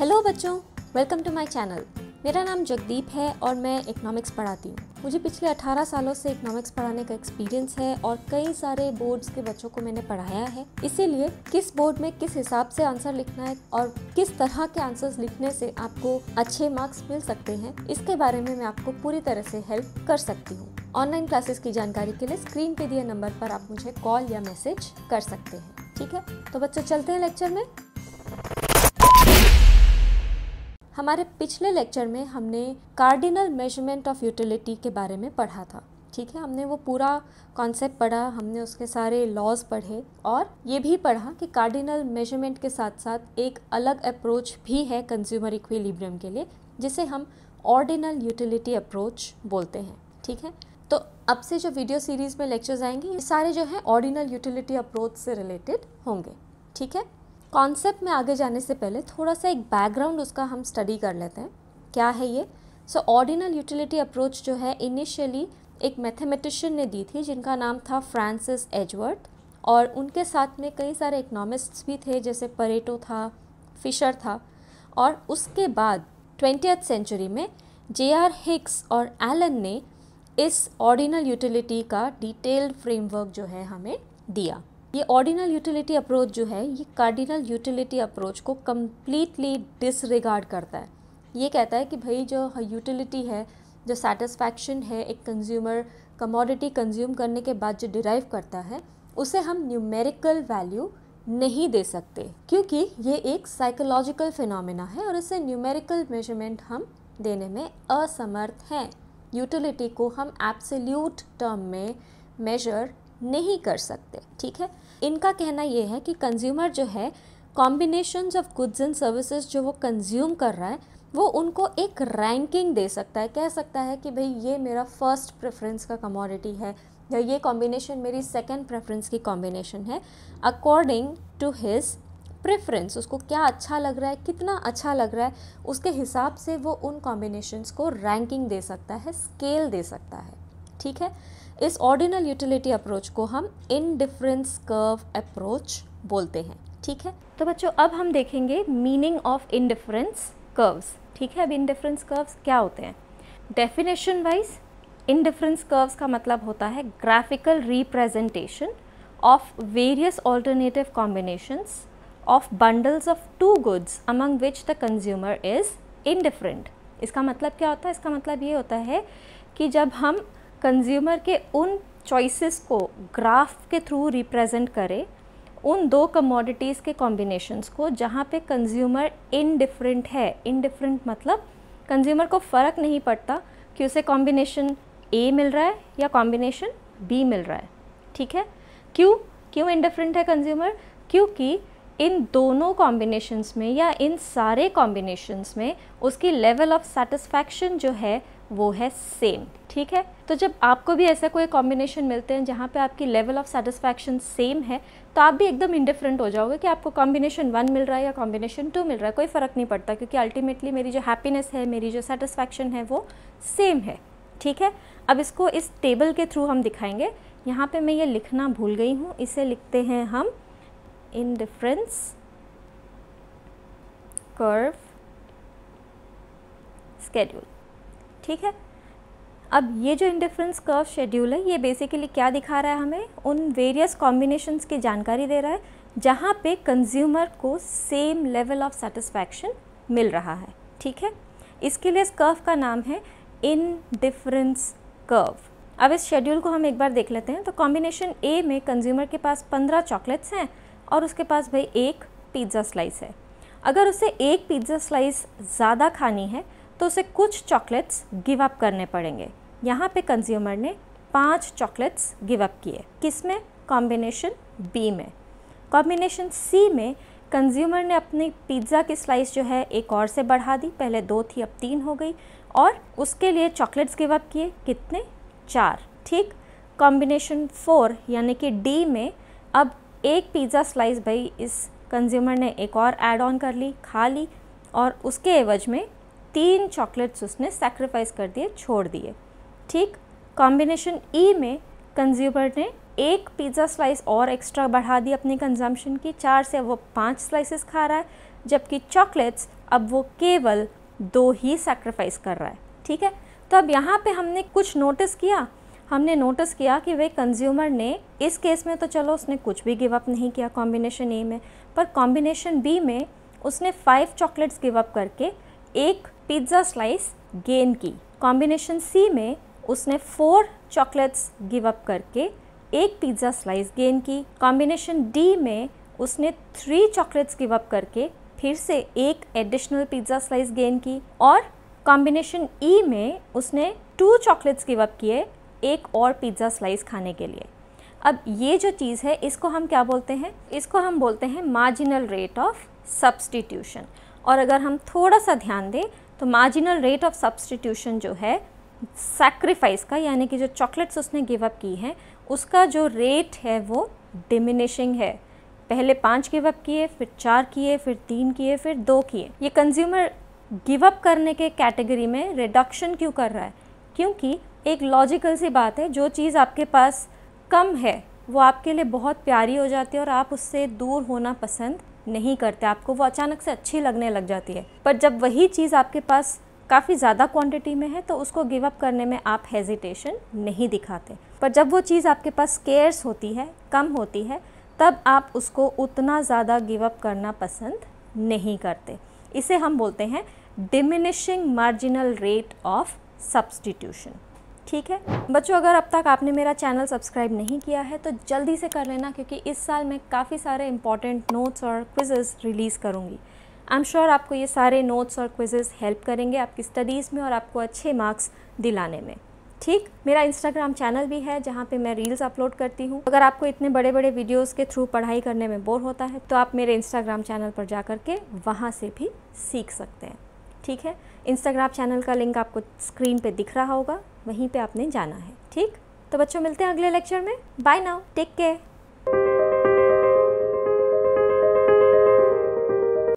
hello बच्चों welcome to my channel मेरा नाम जगदीप है और मैं इकोनॉमिक्स पढ़ाती हूँ मुझे पिछले 18 सालों से इकोनॉमिक्स पढ़ाने का एक्सपीरियंस है और कई सारे बोर्ड्स के बच्चों को मैंने पढ़ाया है इसीलिए किस बोर्ड में किस हिसाब से आंसर लिखना है और किस तरह के आंसर्स लिखने से आपको अच्छे मार्क्स मिल सकते हैं इसके बारे में मैं आपको पूरी तरह से हेल्प कर सकती हूँ ऑनलाइन क्लासेस की जानकारी के लिए स्क्रीन पे दिए नंबर पर आप मुझे कॉल या मैसेज कर सकते हैं ठीक है तो बच्चों चलते हैं लेक्चर में हमारे पिछले लेक्चर में हमने कार्डिनल मेजरमेंट ऑफ यूटिलिटी के बारे में पढ़ा था ठीक है हमने वो पूरा कॉन्सेप्ट पढ़ा हमने उसके सारे लॉज पढ़े और ये भी पढ़ा कि कार्डिनल मेजरमेंट के साथ साथ एक अलग अप्रोच भी है कंज्यूमर इक्विलिब्रियम के लिए जिसे हम ऑर्डिनल यूटिलिटी अप्रोच बोलते हैं ठीक है तो अब से जो वीडियो सीरीज़ में लेक्चर्स आएंगे ये सारे जो है ऑर्डिनल यूटिलिटी अप्रोच से रिलेटेड होंगे ठीक है कॉन्सेप्ट में आगे जाने से पहले थोड़ा सा एक बैकग्राउंड उसका हम स्टडी कर लेते हैं क्या है ये सो ऑर्डिनल यूटिलिटी अप्रोच जो है इनिशियली एक मैथमेटिशियन ने दी थी जिनका नाम था फ्रांसिस एजवर्ड और उनके साथ में कई सारे इकनॉमिस्ट्स भी थे जैसे परेटो था फिशर था और उसके बाद ट्वेंटी सेंचुरी में जे आर हिक्स और एलन ने इस ऑर्डिनल यूटिलिटी का डिटेल्ड फ्रेमवर्क जो है हमें दिया ये ऑर्डिनल यूटिलिटी अप्रोच जो है ये कार्डिनल यूटिलिटी अप्रोच को कम्प्लीटली डिसरिगार्ड करता है ये कहता है कि भाई जो यूटिलिटी है जो सेटिस्फैक्शन है एक कंज्यूमर कमोडिटी कंज्यूम करने के बाद जो डिराइव करता है उसे हम न्यूमेरिकल वैल्यू नहीं दे सकते क्योंकि ये एक साइकोलॉजिकल फिनोमेना है और इसे न्यूमेरिकल मेजरमेंट हम देने में असमर्थ हैं यूटिलिटी को हम एब्सोल्यूट टर्म में मेजर नहीं कर सकते ठीक है इनका कहना यह है कि कंज्यूमर जो है combination of goods and services जो वो कंज्यूम कर रहा है वो उनको एक रैंकिंग दे सकता है कह सकता है कि भाई ये मेरा फर्स्ट प्रेफरेंस का कमोडिटी है या ये कॉम्बिनेशन मेरी सेकेंड प्रेफरेंस की कॉम्बिनेशन है अकॉर्डिंग टू हिज प्रेफरेंस उसको क्या अच्छा लग रहा है कितना अच्छा लग रहा है उसके हिसाब से वो उन कॉम्बिनेशंस को रैंकिंग दे सकता है स्केल दे सकता है ठीक है इस ऑर्डिनल यूटिलिटी अप्रोच को हम इनडिफरेंस कर्व अप्रोच बोलते हैं ठीक है तो बच्चों अब हम देखेंगे मीनिंग ऑफ इनडिफरेंस कर्व्स ठीक है अब इनडिफरेंस कर्व्स क्या होते हैं डेफिनेशन वाइज इनडिफरेंस कर्व्स का मतलब होता है graphical representation of various alternative combinations of bundles of two goods among which the consumer is indifferent इसका मतलब क्या होता है इसका मतलब ये होता है कि जब हम कंज्यूमर के उन चॉइसेस को ग्राफ के थ्रू रिप्रेजेंट करे उन दो कमोडिटीज़ के कॉम्बिनेशंस को जहाँ पे कंज्यूमर इनडिफरेंट है इनडिफरेंट मतलब कंज्यूमर को फ़र्क नहीं पड़ता कि उसे कॉम्बिनेशन ए मिल रहा है या कॉम्बिनेशन बी मिल रहा है ठीक है क्यों क्यों इनडिफरेंट है कंज्यूमर क्योंकि इन दोनों कॉम्बिनेशंस में या इन सारे कॉम्बिनेशंस में उसकी लेवल ऑफ सेटिस्फैक्शन जो है वो है सेम ठीक है तो जब आपको भी ऐसा कोई कॉम्बिनेशन मिलते हैं जहाँ पे आपकी लेवल ऑफ सेटिस्फैक्शन सेम है तो आप भी एकदम इंडिफरेंट हो जाओगे कि आपको कॉम्बिनेशन वन मिल रहा है या कॉम्बिनेशन टू मिल रहा है कोई फ़र्क नहीं पड़ता क्योंकि अल्टीमेटली मेरी जो हैप्पीनेस है मेरी जो सेटिस्फैक्शन है वो सेम है ठीक है अब इसको इस टेबल के थ्रू हम दिखाएंगे यहाँ पे मैं ये लिखना भूल गई हूँ इसे लिखते हैं हम डिफरेंस कर्व स्केड्यूल ठीक है अब ये जो इंडिफरेंस कर्व शेड्यूल है ये बेसिकली क्या दिखा रहा है हमें उन वेरियस कॉम्बिनेशंस की जानकारी दे रहा है जहाँ पे कंज्यूमर को सेम लेवल ऑफ सेटिस्फैक्शन मिल रहा है ठीक है इसके लिए इस कर्व का नाम है इन डिफरेंस कर्व अब इस शेड्यूल को हम एक बार देख लेते हैं तो कॉम्बिनेशन ए में कंज्यूमर के पास पंद्रह चॉकलेट्स हैं और उसके पास भाई एक पिज़्ज़ा स्लाइस है अगर उसे एक पिज़्ज़ा स्लाइस ज़्यादा खानी है तो उसे कुछ चॉकलेट्स गिव अप करने पड़ेंगे यहाँ पे कंज्यूमर ने पांच चॉकलेट्स गिव अप किए किस में कॉम्बिनेशन बी में कॉम्बिनेशन सी में कंज्यूमर ने अपनी पिज़्ज़ा की स्लाइस जो है एक और से बढ़ा दी पहले दो थी अब तीन हो गई और उसके लिए चॉकलेट्स गिव अप किए कितने चार ठीक कॉम्बिनेशन फोर यानी कि डी में अब एक पिज़्ज़ा स्लाइस भाई इस कंज्यूमर ने एक और एड ऑन कर ली खा ली और उसके एवज में तीन चॉकलेट्स उसने सेक्रीफाइस कर दिए छोड़ दिए ठीक कॉम्बिनेशन ई e में कंज्यूमर ने एक पिज़्ज़ा स्लाइस और एक्स्ट्रा बढ़ा दी अपनी कंजम्पशन की चार से वो पाँच स्लाइसेस खा रहा है जबकि चॉकलेट्स अब वो केवल दो ही सेक्रीफाइस कर रहा है ठीक है तो अब यहाँ पे हमने कुछ नोटिस किया हमने नोटिस किया कि वे कंज्यूमर ने इस केस में तो चलो उसने कुछ भी गिव अप नहीं किया कॉम्बिनेशन ए में पर कॉम्बिनेशन बी में उसने फाइव चॉकलेट्स गिव अप करके एक पिज्ज़ा स्लाइस गेन की कॉम्बिनेशन सी में उसने फोर चॉकलेट्स गिव अप करके एक पिज़्ज़ा स्लाइस गेन की कॉम्बिनेशन डी में उसने थ्री चॉकलेट्स गिव अप करके फिर से एक एडिशनल पिज़्ज़ा स्लाइस गेन की और कॉम्बिनेशन ई e में उसने टू चॉकलेट्स गिव अप किए एक और पिज़्ज़ा स्लाइस खाने के लिए अब ये जो चीज़ है इसको हम क्या बोलते हैं इसको हम बोलते हैं मार्जिनल रेट ऑफ सब्सटीट्यूशन और अगर हम थोड़ा सा ध्यान दें तो मार्जिनल रेट ऑफ सब्सटीट्यूशन जो है सेक्रीफाइस का यानी कि जो चॉकलेट्स उसने गिव अप की हैं उसका जो रेट है वो डिमिनिशिंग है पहले पाँच गिव अप किए फिर चार किए फिर तीन किए फिर दो किए ये कंज्यूमर गिव अप करने के कैटेगरी में रिडक्शन क्यों कर रहा है क्योंकि एक लॉजिकल सी बात है जो चीज़ आपके पास कम है वो आपके लिए बहुत प्यारी हो जाती है और आप उससे दूर होना पसंद नहीं करते आपको वो अचानक से अच्छी लगने लग जाती है पर जब वही चीज़ आपके पास काफ़ी ज़्यादा क्वांटिटी में है तो उसको गिव अप करने में आप हेजिटेशन नहीं दिखाते पर जब वो चीज़ आपके पास केयर्स होती है कम होती है तब आप उसको उतना ज़्यादा गिव अप करना पसंद नहीं करते इसे हम बोलते हैं diminishing marginal rate of substitution ठीक है बच्चों अगर अब तक आपने मेरा चैनल सब्सक्राइब नहीं किया है तो जल्दी से कर लेना क्योंकि इस साल मैं काफ़ी सारे इंपॉर्टेंट नोट्स और क्विजेज़ रिलीज़ करूँगी आई एम श्योर आपको ये सारे नोट्स और क्विजेस हेल्प करेंगे आपकी स्टडीज़ में और आपको अच्छे मार्क्स दिलाने में ठीक मेरा इंस्टाग्राम चैनल भी है जहाँ पे मैं रील्स अपलोड करती हूँ अगर आपको इतने बड़े बड़े वीडियोस के थ्रू पढ़ाई करने में बोर होता है तो आप मेरे इंस्टाग्राम चैनल पर जा के वहाँ से भी सीख सकते हैं ठीक है इंस्टाग्राम चैनल का लिंक आपको स्क्रीन पे दिख रहा होगा वहीं पे आपने जाना है ठीक तो बच्चों मिलते हैं अगले लेक्चर में बाय नाउ टेक केयर